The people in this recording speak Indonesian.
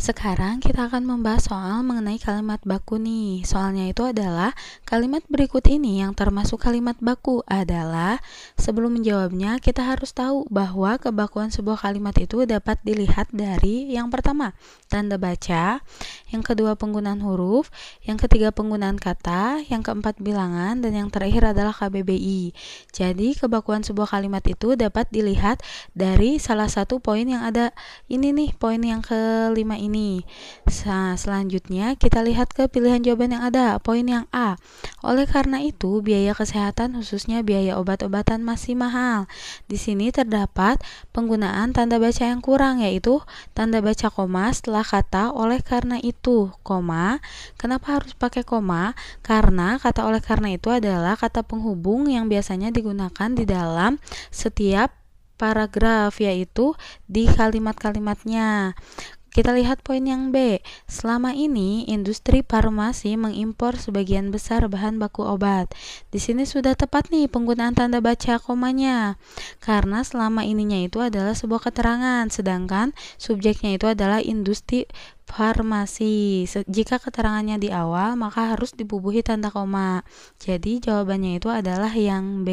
Sekarang kita akan membahas soal mengenai kalimat baku nih. Soalnya itu adalah kalimat berikut ini yang termasuk kalimat baku adalah sebelum menjawabnya kita harus tahu bahwa kebakuan sebuah kalimat itu dapat dilihat dari yang pertama, tanda baca, yang kedua penggunaan huruf, yang ketiga penggunaan kata, yang keempat bilangan dan yang terakhir adalah KBBI. Jadi kebakuan sebuah kalimat itu dapat dilihat dari salah satu poin yang ada ini nih, poin yang kelima ini ini. Nah, selanjutnya kita lihat ke pilihan jawaban yang ada, poin yang A. Oleh karena itu, biaya kesehatan khususnya biaya obat-obatan masih mahal. Di sini terdapat penggunaan tanda baca yang kurang yaitu tanda baca koma setelah kata oleh karena itu, koma. Kenapa harus pakai koma? Karena kata oleh karena itu adalah kata penghubung yang biasanya digunakan di dalam setiap paragraf yaitu di kalimat-kalimatnya. Kita lihat poin yang B. Selama ini industri farmasi mengimpor sebagian besar bahan baku obat. Di sini sudah tepat nih penggunaan tanda baca komanya. Karena selama ininya itu adalah sebuah keterangan, sedangkan subjeknya itu adalah industri farmasi. Jika keterangannya di awal, maka harus dibubuhi tanda koma. Jadi jawabannya itu adalah yang B.